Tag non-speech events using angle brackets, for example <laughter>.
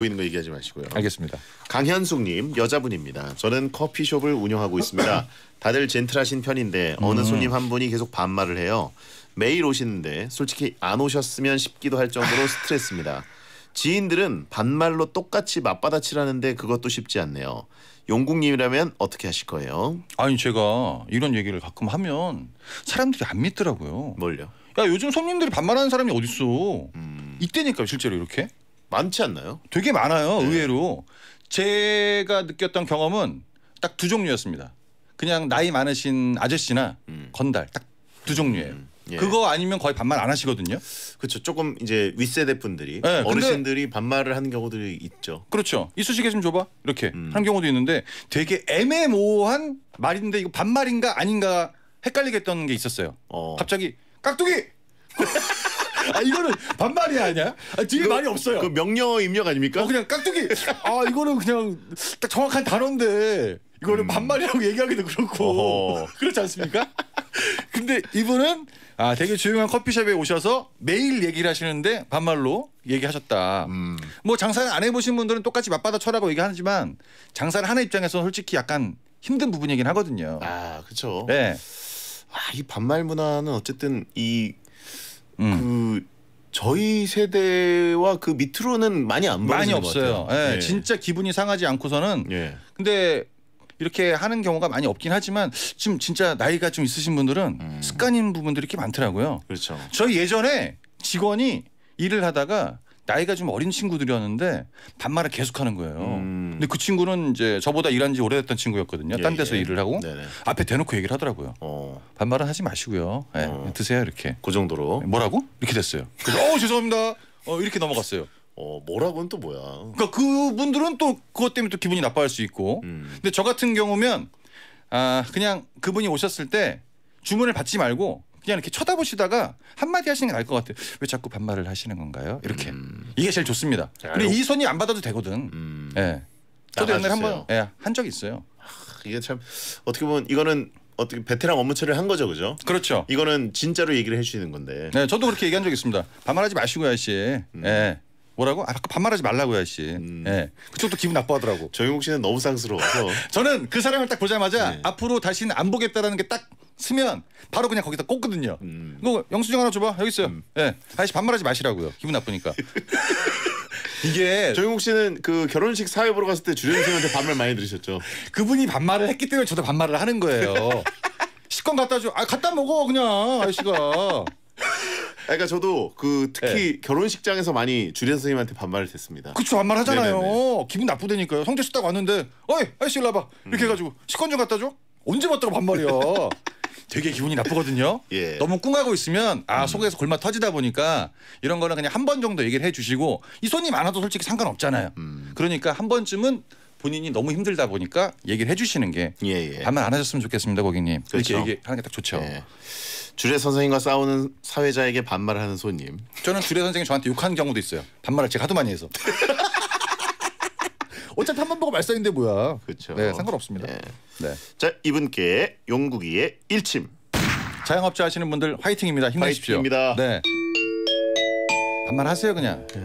보이는 거 얘기하지 마시고요. 알겠습니다. 강현숙님 여자분입니다. 저는 커피숍을 운영하고 있습니다. <laughs> 다들 젠틀하신 편인데 어느 음. 손님 한 분이 계속 반말을 해요. 매일 오시는데 솔직히 안 오셨으면 싶기도 할 정도로 아. 스트레스입니다. 지인들은 반말로 똑같이 맞받아치라는데 그것도 쉽지 않네요. 용국님이라면 어떻게 하실 거예요? 아니 제가 이런 얘기를 가끔 하면 사람들이 안 믿더라고요. 뭘요? 야 요즘 손님들이 반말하는 사람이 어딨어? 음. 이때니까 실제로 이렇게. 많지 않나요? 되게 많아요. 네. 의외로 제가 느꼈던 경험은 딱 두 종류였습니다. 그냥 나이 많으신 아저씨나 음. 건달 딱 두 종류예요. 음. 음. 예. 그거 아니면 거의 반말 안 하시거든요. 그렇죠. 조금 이제 윗세대 분들이 네, 어르신들이 반말을 하는 경우들이 있죠. 그렇죠. 이쑤시개 좀 줘봐 이렇게 음. 하는 경우도 있는데 되게 애매모호한 말인데 이거 반말인가 아닌가 헷갈리게 했던 게 있었어요. 어. 갑자기 깍두기 <laughs> 아, 이거는 반말이 아니야? 아, 뒤에 이 말이 없어요. 그 명령 입력 아닙니까? 어, 그냥 깍두기. 아 이거는 그냥 딱 정확한 단어인데 이거는 음. 반말이라고 얘기하기도 그렇고 그렇지 않습니까? 근데 이분은 아 되게 조용한 커피숍에 오셔서 매일 얘기를 하시는데 반말로 얘기하셨다. 음. 뭐 장사를 안 해보신 분들은 똑같이 맞받아 쳐라고 얘기하지만 장사를 하는 입장에서는 솔직히 약간 힘든 부분이긴 하거든요. 아 그렇죠. 네. 아, 이 반말 문화는 어쨌든 이 음. 그 저희 세대와 그 밑으로는 많이 안 많이 없어요. 예, 예. 진짜 기분이 상하지 않고서는 예. 근데 이렇게 하는 경우가 많이 없긴 하지만 지금 진짜 나이가 좀 있으신 분들은 음. 습관인 부분들이 이렇게 많더라고요. 그렇죠. 저희 예전에 직원이 일을 하다가 나이가 좀 어린 친구들이었는데 반말을 계속 하는 거예요. 음. 근데 그 친구는 이제 저보다 일한 지 오래됐던 친구였거든요. 예, 딴 데서 예. 일을 하고 네네. 앞에 대놓고 얘기를 하더라고요. 어. 반말은 하지 마시고요. 네, 어. 드세요 이렇게. 그 정도로. 예, 뭐라고? 이렇게 됐어요. <laughs> 어 죄송합니다. 어 이렇게 넘어갔어요. 어 뭐라고는 또 뭐야? 그러니까 그분들은 또 그것 때문에 또 기분이 나빠할 수 있고. 음. 근데 저 같은 경우면 아 그냥 그분이 오셨을 때 주문을 받지 말고 그냥 이렇게 쳐다보시다가 한마디 하시는 게 나을 것 같아요. 왜 자꾸 반말을 하시는 건가요? 이렇게 음. 이게 제일 좋습니다. 근데 이 손이 안 받아도 되거든. 음. 예. 저도 아, 옛날 한번 예, 한 적이 있어요. 아, 이게 참 어떻게 보면 이거는 어떻게 베테랑 업무 처리를 한 거죠, 그죠? 그렇죠. 이거는 진짜로 얘기를 해주시는 건데. 네, 저도 그렇게 얘기한 적 있습니다. 반말하지 마시고요, 씨. 음. 예. 음. 네. 뭐라고? 아, 까 반말하지 말라고요, 씨. 음. 네. 그쪽도 기분 나빠하더라고. 정용국 씨는 너무 쌍스러워서 <laughs> 저는 그 사람을 딱 보자마자 네. 앞으로 다시는 안 보겠다라는 게 딱 쓰면 바로 그냥 거기다 꽂거든요. 음. 이거 영수증 하나 줘봐. 여기 있어요. 음. 예. 음. 네. 다시 반말하지 마시라고요. 기분 나쁘니까. <laughs> 이게 정용욱 씨는 그 결혼식 사회 보러 갔을 때 주례 선생한테 반말 많이 들으셨죠. <laughs> 그분이 반말을 했기 때문에 저도 반말을 하는 거예요. <laughs> 식권 갖다 줘. 아 갖다 먹어 그냥 아저씨가. 아, 그러니까 저도 그 특히 네. 결혼식장에서 많이 주례 선생님한테 반말을 했습니다. 그쵸 반말 하잖아요. 네, 네, 네. 기분 나쁘다니까요. 성대 씨딱 왔는데 어이 아저씨 일로 와봐 이렇게 음. 해가지고 식권 좀 갖다 줘. 언제 봤다고 반말이야. 되게 기분이 나쁘거든요. <laughs> 예. 너무 꿍하고 있으면 아 음. 속에서 골마 터지다 보니까 이런 거는 그냥 한 번 정도 얘기를 해주시고 이 손님 안 와도 솔직히 상관없잖아요. 음. 그러니까 한 번쯤은 본인이 너무 힘들다 보니까 얘기를 해주시는 게 예, 예. 반말안 하셨으면 좋겠습니다, 고객님. 그렇죠. 이렇게 얘기하는 게 딱 좋죠. 예. 주례 선생님과 싸우는 사회자에게 반말을 하는 손님. 저는 주례 선생님이 저한테 욕한 경우도 있어요. 반말을 제가 하도 많이 해서. <laughs> 어차피 한번 보고 말썽인데 뭐야. 그렇죠. 네, 상관없습니다. 네. 네. 자, 이분께 용국이의 일침. 자영업자 하시는 분들 화이팅입니다. 힘내십시오. 화이팅입니다. 네. 반말 하세요 그냥. 네.